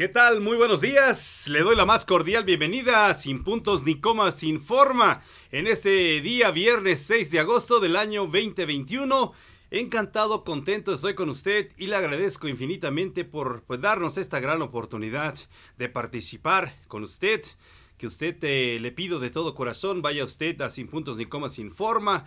¿Qué tal? Muy buenos días. Le doy la más cordial bienvenida, sin puntos ni comas, sin forma, en este día viernes 6 de agosto del año 2021. Encantado, contento estoy con usted y le agradezco infinitamente por pues, darnos esta gran oportunidad de participar con usted. Que usted eh, le pido de todo corazón, vaya usted a sin puntos ni comas, sin forma.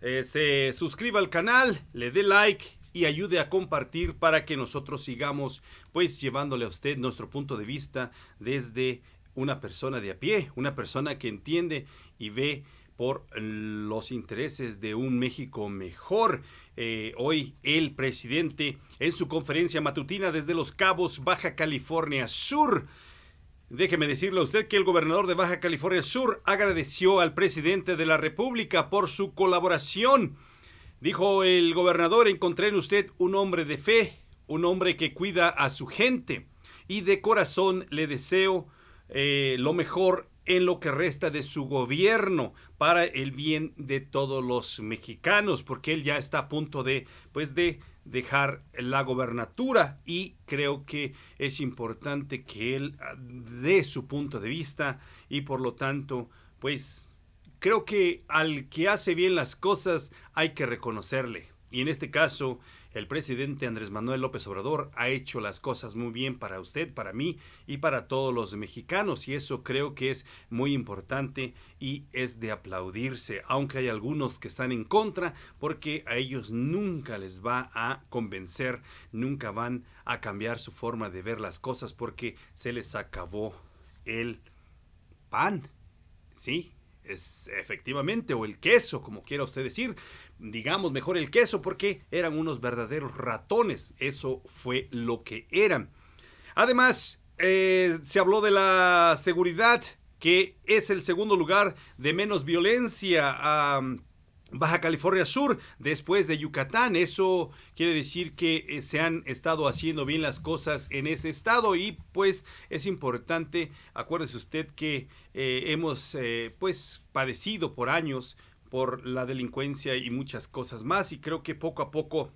Eh, se suscriba al canal, le dé like y ayude a compartir para que nosotros sigamos pues llevándole a usted nuestro punto de vista desde una persona de a pie, una persona que entiende y ve por los intereses de un México mejor. Eh, hoy el presidente en su conferencia matutina desde Los Cabos, Baja California Sur, Déjeme decirle a usted que el gobernador de Baja California Sur agradeció al presidente de la República por su colaboración Dijo el gobernador, encontré en usted un hombre de fe, un hombre que cuida a su gente y de corazón le deseo eh, lo mejor en lo que resta de su gobierno para el bien de todos los mexicanos, porque él ya está a punto de, pues, de dejar la gobernatura y creo que es importante que él ah, dé su punto de vista y por lo tanto, pues, Creo que al que hace bien las cosas hay que reconocerle. Y en este caso, el presidente Andrés Manuel López Obrador ha hecho las cosas muy bien para usted, para mí y para todos los mexicanos. Y eso creo que es muy importante y es de aplaudirse, aunque hay algunos que están en contra porque a ellos nunca les va a convencer, nunca van a cambiar su forma de ver las cosas porque se les acabó el pan. Sí, es efectivamente, o el queso, como quiera usted decir, digamos mejor el queso, porque eran unos verdaderos ratones, eso fue lo que eran. Además, eh, se habló de la seguridad, que es el segundo lugar de menos violencia. Baja California Sur, después de Yucatán. Eso quiere decir que eh, se han estado haciendo bien las cosas en ese estado y pues es importante, acuérdese usted que eh, hemos eh, pues padecido por años por la delincuencia y muchas cosas más y creo que poco a poco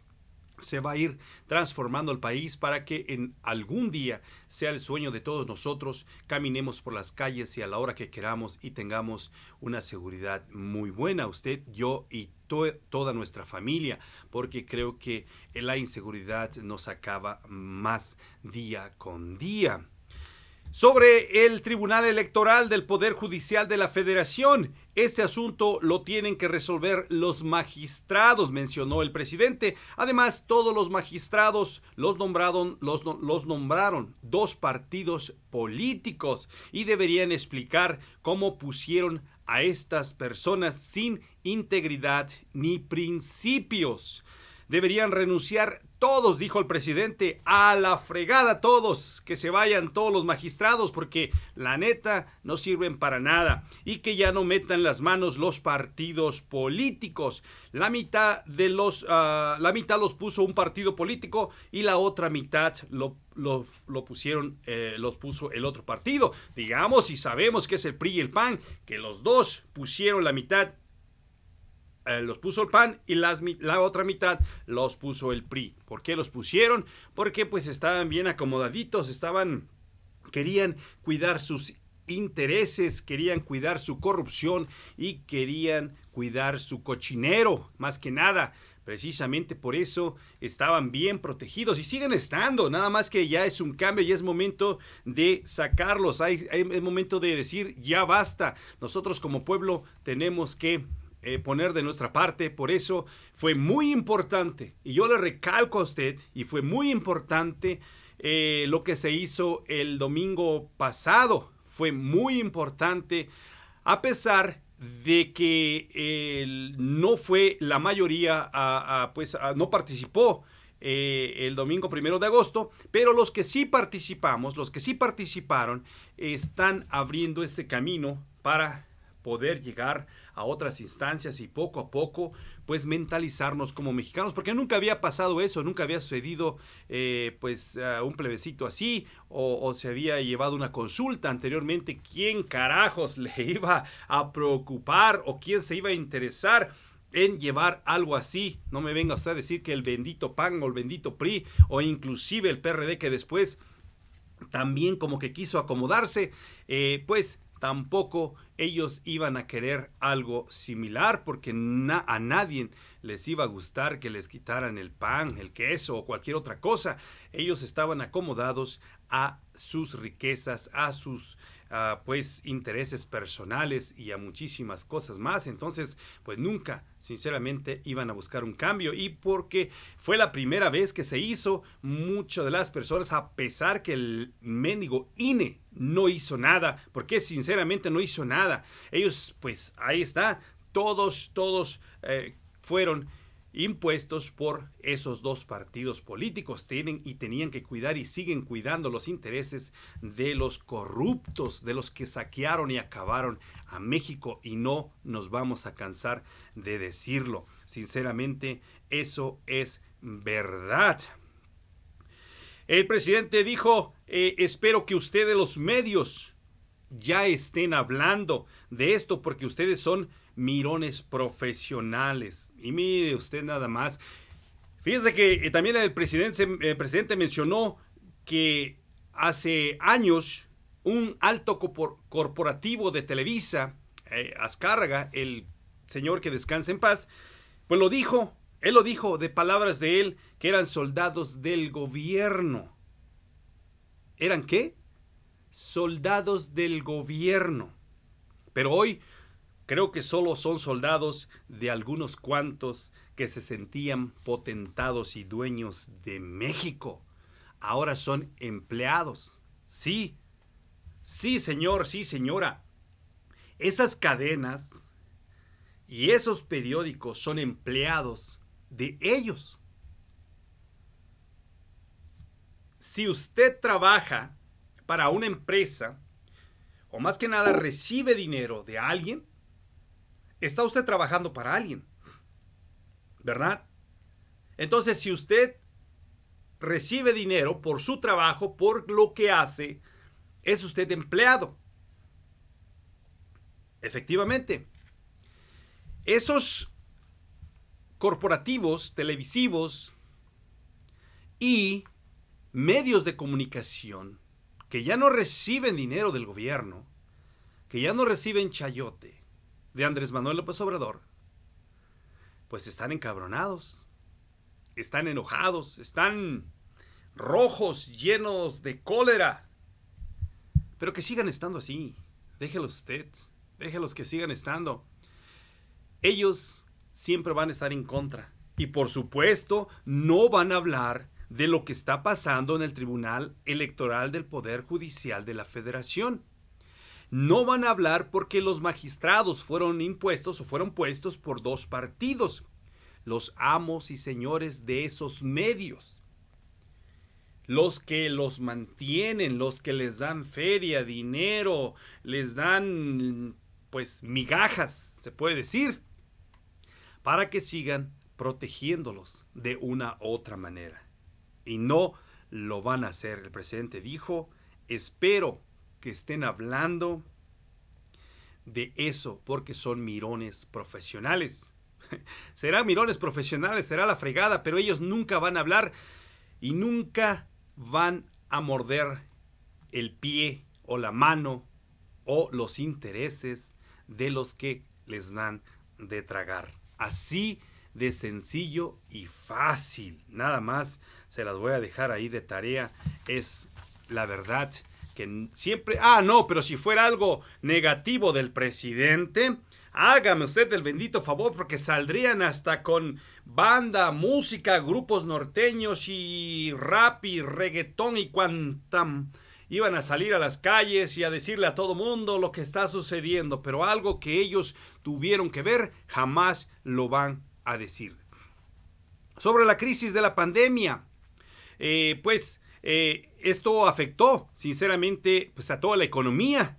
se va a ir transformando el país para que en algún día sea el sueño de todos nosotros, caminemos por las calles y a la hora que queramos y tengamos una seguridad muy buena, usted, yo y toda nuestra familia, porque creo que la inseguridad nos acaba más día con día sobre el Tribunal Electoral del Poder Judicial de la Federación. Este asunto lo tienen que resolver los magistrados, mencionó el presidente. Además, todos los magistrados los nombraron, los, los nombraron dos partidos políticos y deberían explicar cómo pusieron a estas personas sin integridad ni principios. Deberían renunciar todos, dijo el presidente, a la fregada todos, que se vayan todos los magistrados, porque la neta no sirven para nada y que ya no metan las manos los partidos políticos. La mitad de los, ah, la mitad los puso un partido político y la otra mitad lo, pusieron, eh, los puso el otro partido. Digamos y sabemos que es el PRI y el PAN, que los dos pusieron la mitad eh, los puso el PAN y la otra mitad los puso el PRI. ¿Por qué los pusieron? Porque pues estaban bien acomodaditos, estaban, querían cuidar sus intereses, querían cuidar su corrupción y querían cuidar su cochinero, más que nada. Precisamente por eso estaban bien protegidos y siguen estando, nada más que ya es un cambio, y es momento de sacarlos, hay, es momento de decir ya basta. Nosotros como pueblo tenemos que eh, poner de nuestra parte. Por eso fue muy importante, y yo le recalco a usted, y fue muy importante eh, lo que se hizo el domingo pasado. Fue muy importante, a pesar de que no fue la mayoría, pues no participó eh, el domingo primero de agosto, pero los que sí participamos, los que sí participaron, están abriendo ese camino para poder llegar a otras instancias y poco a poco, pues mentalizarnos como mexicanos, porque nunca había pasado eso, nunca había sucedido eh, pues un plebecito así, o, se había llevado una consulta anteriormente, ¿quién carajos le iba a preocupar o quién se iba a interesar? en llevar algo así, no me venga usted a decir que el bendito PAN o el bendito PRI o inclusive el PRD que después también como que quiso acomodarse, eh, pues tampoco ellos iban a querer algo similar porque a nadie les iba a gustar que les quitaran el pan, el queso o cualquier otra cosa. Ellos estaban acomodados a sus riquezas, a sus pues intereses personales y a muchísimas cosas más. Entonces, pues nunca, sinceramente, iban a buscar un cambio. Y porque fue la primera vez que se hizo, muchas de las personas, a pesar que el mendigo INE no hizo nada, porque sinceramente no hizo nada. Ellos, pues ahí está, todos, todos eh, fueron impuestos por esos dos partidos políticos. Tienen y tenían que cuidar y siguen cuidando los intereses de los corruptos, de los que saquearon y acabaron a México. Y no nos vamos a cansar de decirlo. Sinceramente, eso es verdad. El presidente dijo, eh, espero que ustedes los medios ya estén hablando de esto porque ustedes son mirones profesionales. Y mire usted nada más. Fíjese que eh, también el presidente, presidente mencionó que hace años un alto corporativo de Televisa, eh, ascarga el señor que descansa en paz, pues lo dijo, él lo dijo de palabras de él, que eran soldados del gobierno. ¿Eran qué? Soldados del gobierno. Pero hoy Creo que solo son soldados de algunos cuantos que se sentían potentados y dueños de México. Ahora son empleados. Sí, sí, señor, sí, señora. Esas cadenas y esos periódicos son empleados de ellos. Si usted trabaja para una empresa, o más que nada recibe dinero de alguien, está usted trabajando para alguien, ¿verdad? Entonces, si usted recibe dinero por su trabajo, por lo que hace, es usted empleado. Efectivamente. Esos corporativos, televisivos y medios de comunicación que ya no reciben dinero del gobierno, que ya no reciben chayote, de Andrés Manuel López Obrador, pues están encabronados, están enojados, están rojos, llenos de cólera. Pero que sigan estando así. Déjelos usted, déjelos que sigan estando. Ellos siempre van a estar en contra. Y por supuesto, no van a hablar de lo que está pasando en el Tribunal Electoral del Poder Judicial de la Federación no van a hablar porque los magistrados fueron impuestos o fueron puestos por dos partidos, los amos y señores de esos medios, los que los mantienen, los que les dan feria, dinero, les dan pues migajas, se puede decir, para que sigan protegiéndolos de una otra manera. Y no lo van a hacer. El presidente dijo, espero que estén hablando de eso porque son mirones profesionales. Serán mirones profesionales, será la fregada, pero ellos nunca van a hablar y nunca van a morder el pie o la mano o los intereses de los que les dan de tragar. Así de sencillo y fácil. Nada más se las voy a dejar ahí de tarea. Es la verdad que siempre, ah, no, pero si fuera algo negativo del presidente, hágame usted el bendito favor porque saldrían hasta con banda, música, grupos norteños y rap y reggaetón y cuantam. Iban a salir a las calles y a decirle a todo mundo lo que está sucediendo, pero algo que ellos tuvieron que ver jamás lo van a decir. Sobre la crisis de la pandemia, eh, pues eh, esto afectó, sinceramente, pues a toda la economía.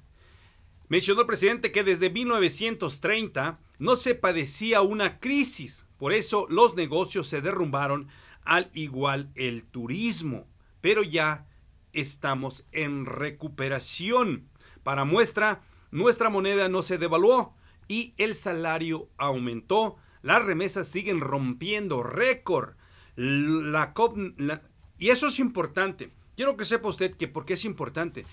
Mencionó el presidente que desde 1930 no se padecía una crisis, por eso los negocios se derrumbaron, al igual el turismo, pero ya estamos en recuperación. Para muestra, nuestra moneda no se devaluó y el salario aumentó. Las remesas siguen rompiendo récord. La, la, y eso es importante. Quiero que sepa usted que por qué es importante.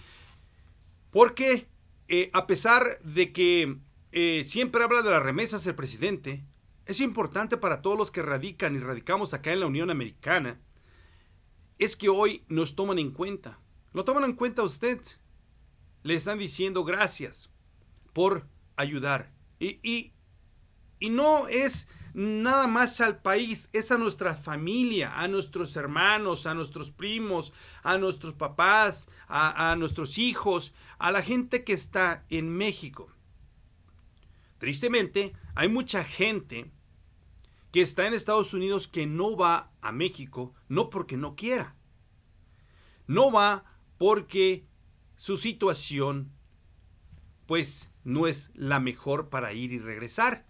Porque eh, a pesar de que eh, siempre habla de las remesas el presidente, es importante para todos los que radican y radicamos acá en la Unión Americana, es que hoy nos toman en cuenta. Lo toman en cuenta usted. Le están diciendo gracias por ayudar. y, y no es nada más al país, es a nuestra familia, a nuestros hermanos, a nuestros primos, a nuestros papás, a, nuestros hijos, a la gente que está en México. Tristemente, hay mucha gente que está en Estados Unidos que no va a México, no porque no quiera, no va porque su situación pues no es la mejor para ir y regresar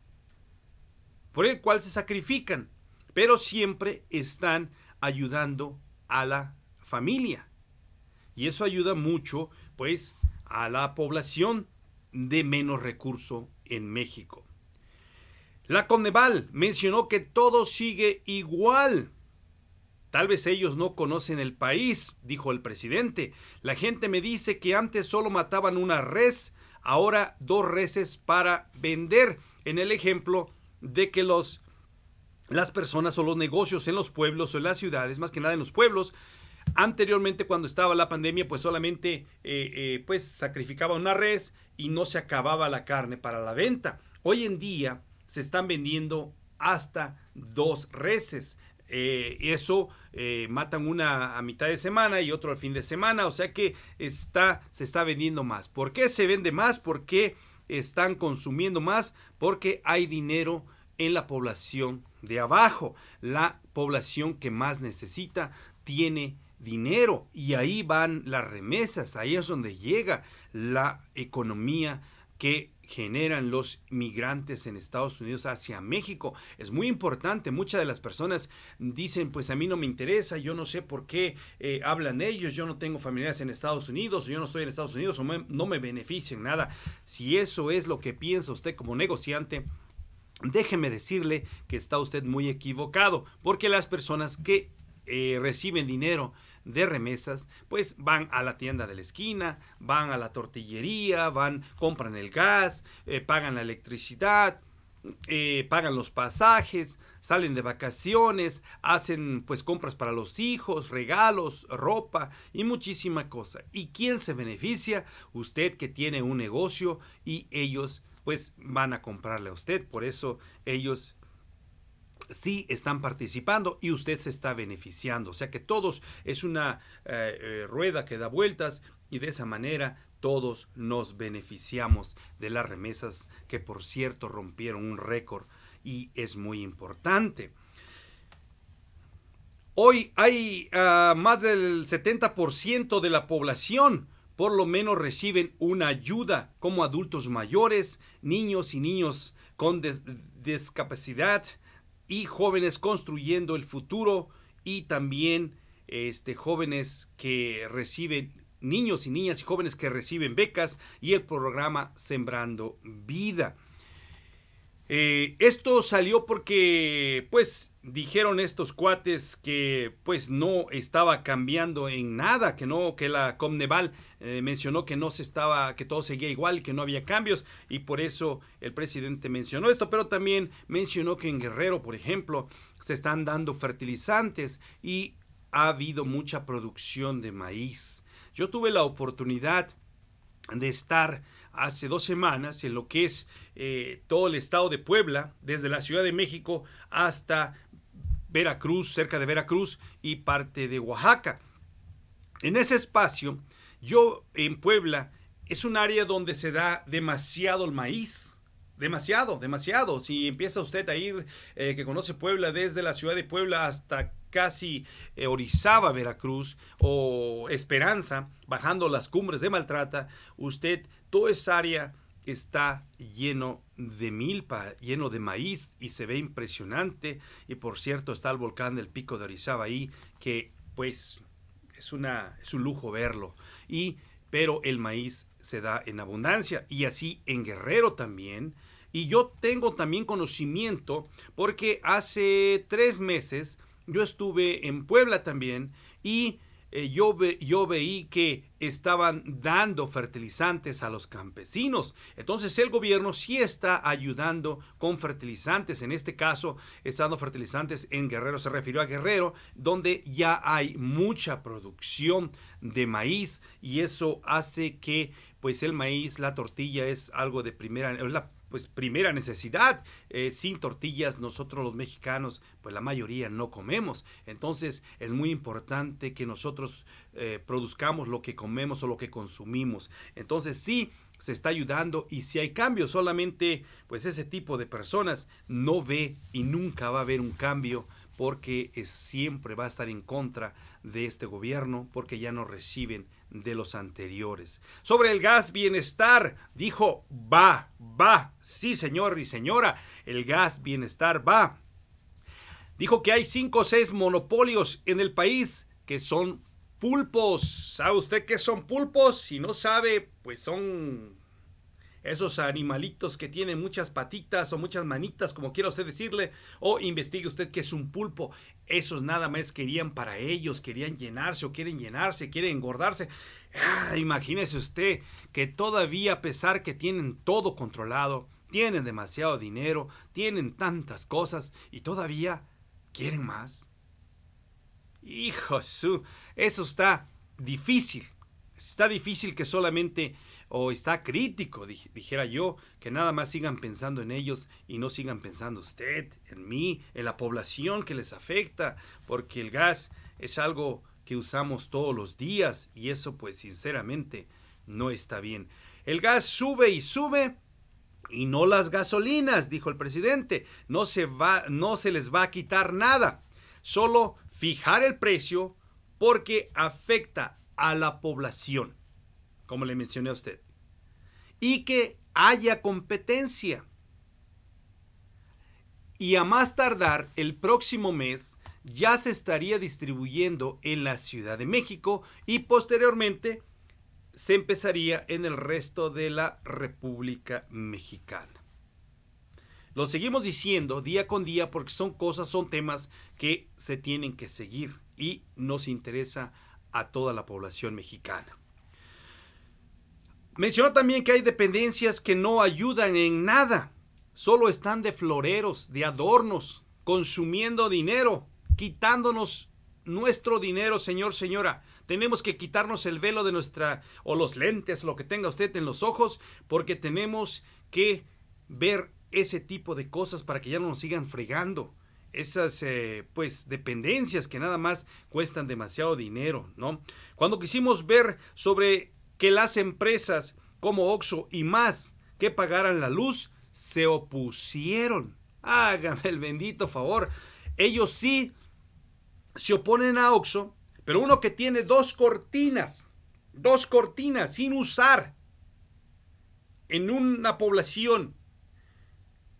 por el cual se sacrifican, pero siempre están ayudando a la familia. Y eso ayuda mucho, pues, a la población de menos recurso en México. La Coneval mencionó que todo sigue igual. Tal vez ellos no conocen el país, dijo el presidente. La gente me dice que antes solo mataban una res, ahora dos reses para vender. En el ejemplo de que los, las personas o los negocios en los pueblos o en las ciudades, más que nada en los pueblos, Anteriormente, cuando estaba la pandemia, pues solamente eh, eh, pues sacrificaba una res y no se acababa la carne para la venta. Hoy en día se están vendiendo hasta dos reses. Eh, eso matan una a mitad de semana y otro al fin de semana. O sea que está, se está vendiendo más. ¿Por qué se vende más? ¿Por qué están consumiendo más? Porque hay dinero en la población de abajo. La población que más necesita tiene dinero y ahí van las remesas, ahí es donde llega la economía que generan los migrantes en Estados Unidos hacia México. Es muy importante, muchas de las personas dicen, pues a mí no me interesa, yo no sé por qué eh, hablan ellos, yo no tengo familiares en Estados Unidos, yo no estoy en Estados Unidos, o no me benefician nada. Si eso es lo que piensa usted como negociante, déjeme decirle que está usted muy equivocado, porque las personas que eh, reciben dinero de remesas, pues van a la tienda de la esquina, van a la tortillería, van, compran el gas, eh, pagan la electricidad, eh, pagan los pasajes, salen de vacaciones, hacen pues compras para los hijos, regalos, ropa y muchísima cosa. ¿Y quién se beneficia? Usted que tiene un negocio y ellos pues van a comprarle a usted. Por eso ellos sí están participando y usted se está beneficiando. O sea que todos es una eh, eh, rueda que da vueltas y de esa manera todos nos beneficiamos de las remesas que por cierto rompieron un récord y es muy importante. Hoy hay ah, más del 70% de la población por lo menos reciben una ayuda como adultos mayores, niños y niños con discapacidad y jóvenes construyendo el futuro y también este, jóvenes que reciben, niños y niñas y jóvenes que reciben becas y el programa Sembrando Vida. Eh, esto salió porque, pues, dijeron estos cuates que pues no estaba cambiando en nada, que no, que la Comneval eh, mencionó que no se estaba, que todo seguía igual, que no había cambios y por eso el presidente mencionó esto, pero también mencionó que en Guerrero, por ejemplo, se están dando fertilizantes y ha habido mucha producción de maíz. Yo tuve la oportunidad de estar hace dos semanas en lo que es eh, todo el estado de Puebla, desde la Ciudad de México hasta Veracruz, cerca de Veracruz y parte de Oaxaca. En ese espacio, yo en Puebla, es un área donde se da demasiado el maíz. Demasiado, demasiado. Si empieza usted a ir, eh, que conoce Puebla, desde la ciudad de Puebla hasta casi eh, Orizaba, Veracruz, o Esperanza, bajando las cumbres de Maltrata, usted, toda esa área está lleno de milpa lleno de maíz y se ve impresionante. Y por cierto está el volcán del Pico de Orizaba ahí, que pues es, una, es un lujo verlo. Y, pero el maíz se da en abundancia y así en Guerrero también. Y yo tengo también conocimiento porque hace tres meses yo estuve en Puebla también y eh, yo, veí que estaban dando fertilizantes a los campesinos. Entonces el gobierno sí está ayudando con fertilizantes. En este caso, está dando fertilizantes en Guerrero, se refirió a Guerrero, donde ya hay mucha producción de maíz y eso hace que pues el maíz, la tortilla es algo de primera, pues primera necesidad. Eh, sin tortillas nosotros los mexicanos, pues la mayoría no comemos. Entonces es muy importante que nosotros eh, produzcamos lo que comemos o lo que consumimos. Entonces sí, se está ayudando y si hay cambio solamente pues ese tipo de personas no ve y nunca va a haber un cambio porque siempre va a estar en contra de este gobierno, porque ya no reciben de los anteriores. Sobre el gas bienestar, dijo, va, va, sí señor y señora, el gas bienestar va. Dijo que hay cinco o seis monopolios en el país que son pulpos. ¿Sabe usted qué son pulpos? Si no sabe, pues son esos animalitos que tienen muchas patitas o muchas manitas, como quiera usted decirle, o investigue usted que es un pulpo. Esos nada más querían para ellos, querían llenarse o quieren llenarse, quieren engordarse. Ah, imagínese usted que todavía a pesar que tienen todo controlado, tienen demasiado dinero, tienen tantas cosas y todavía quieren más. Hijo, eso está difícil. Está difícil que solamente o está crítico, dijera yo, que nada más sigan pensando en ellos y no sigan pensando usted, en mí, en la población que les afecta, porque el gas es algo que usamos todos los días y eso pues sinceramente no está bien. El gas sube y sube y no las gasolinas, dijo el presidente, no se va no se les va a quitar nada, solo fijar el precio porque afecta a la población, como le mencioné a usted y que haya competencia. Y a más tardar el próximo mes ya se estaría distribuyendo en la Ciudad de México y posteriormente se empezaría en el resto de la República Mexicana. Lo seguimos diciendo día con día porque son cosas, son temas que se tienen que seguir y nos interesa a toda la población mexicana. Mencionó también que hay dependencias que no ayudan en nada, solo están de floreros, de adornos, consumiendo dinero, quitándonos nuestro dinero, señor, señora. Tenemos que quitarnos el velo de nuestra o los lentes, lo que tenga usted en los ojos, porque tenemos que ver ese tipo de cosas para que ya no nos sigan fregando. Esas eh, pues dependencias que nada más cuestan demasiado dinero, ¿no? Cuando quisimos ver sobre que las empresas como Oxo y más que pagaran la luz se opusieron. Hágame el bendito favor. Ellos sí se oponen a Oxo, pero uno que tiene dos cortinas, dos cortinas sin usar en una población,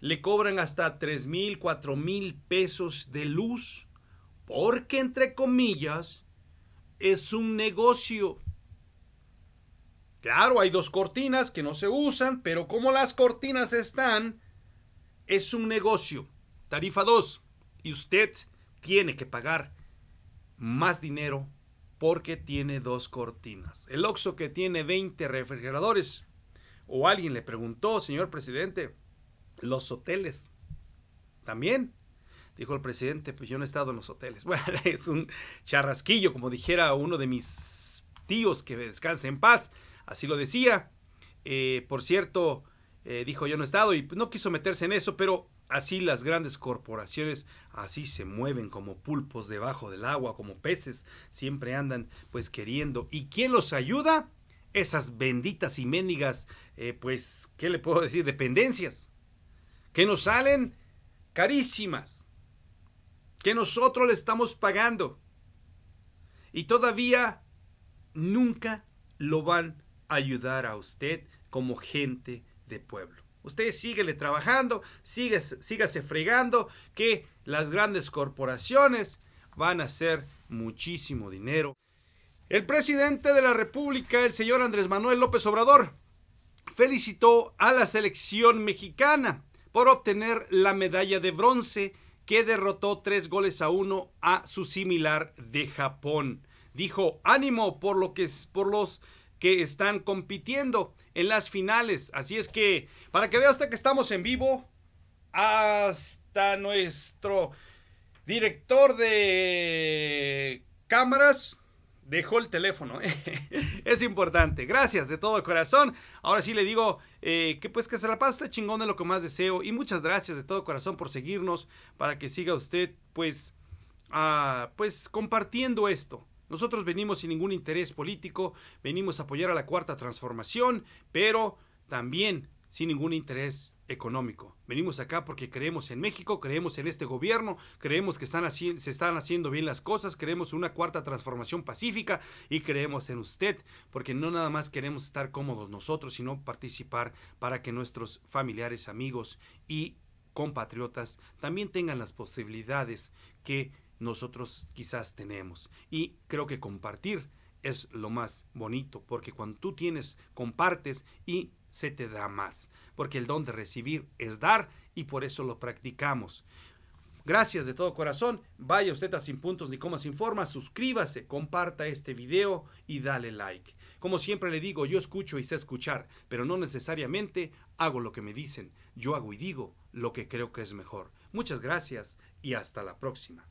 le cobran hasta tres mil, cuatro mil pesos de luz, porque entre comillas es un negocio. Claro, hay dos cortinas que no se usan, pero como las cortinas están, es un negocio. Tarifa 2. Y usted tiene que pagar más dinero porque tiene dos cortinas. El Oxxo que tiene 20 refrigeradores. O alguien le preguntó, señor presidente, los hoteles. También. Dijo el presidente, pues yo no he estado en los hoteles. Bueno, es un charrasquillo, como dijera uno de mis tíos que descanse en paz. Así lo decía. Eh, por cierto, eh, dijo yo no he estado y pues, no quiso meterse en eso, pero así las grandes corporaciones, así se mueven como pulpos debajo del agua, como peces, siempre andan pues queriendo. ¿Y quién los ayuda? Esas benditas y mendigas, eh, pues, ¿qué le puedo decir? Dependencias, que nos salen carísimas, que nosotros le estamos pagando y todavía nunca lo van ayudar a usted como gente de pueblo. Usted síguele trabajando, sigue sígase fregando, que las grandes corporaciones van a hacer muchísimo dinero. El presidente de la República, el señor Andrés Manuel López Obrador, felicitó a la selección mexicana por obtener la medalla de bronce que derrotó tres goles a uno a su similar de Japón. Dijo, ánimo por, lo que, es por los que están compitiendo en las finales. Así es que, para que vea usted que estamos en vivo, hasta nuestro director de cámaras dejó el teléfono. ¿eh? es importante. Gracias de todo corazón. Ahora sí le digo eh, que pues que se la pase usted chingón de lo que más deseo. Y muchas gracias de todo corazón por seguirnos. Para que siga usted pues, ah, pues compartiendo esto. Nosotros venimos sin ningún interés político, venimos a apoyar a la cuarta transformación, pero también sin ningún interés económico. Venimos acá porque creemos en México, creemos en este gobierno, creemos que se están haciendo bien las cosas, creemos en una cuarta transformación pacífica y creemos en usted, porque no nada más queremos estar cómodos nosotros, sino participar para que nuestros familiares, amigos y compatriotas también tengan las posibilidades que nosotros quizás tenemos. Y creo que compartir es lo más bonito, porque cuando tú tienes, compartes y se te da más, porque el don de recibir es dar y por eso lo practicamos. Gracias de todo corazón. Vaya usted a Sin Puntos ni Comas Sin Formas. Suscríbase, comparta este video y dale like. Como siempre le digo, yo escucho y sé escuchar, pero no necesariamente hago lo que me dicen. Yo hago y digo lo que creo que es mejor. Muchas gracias y hasta la próxima.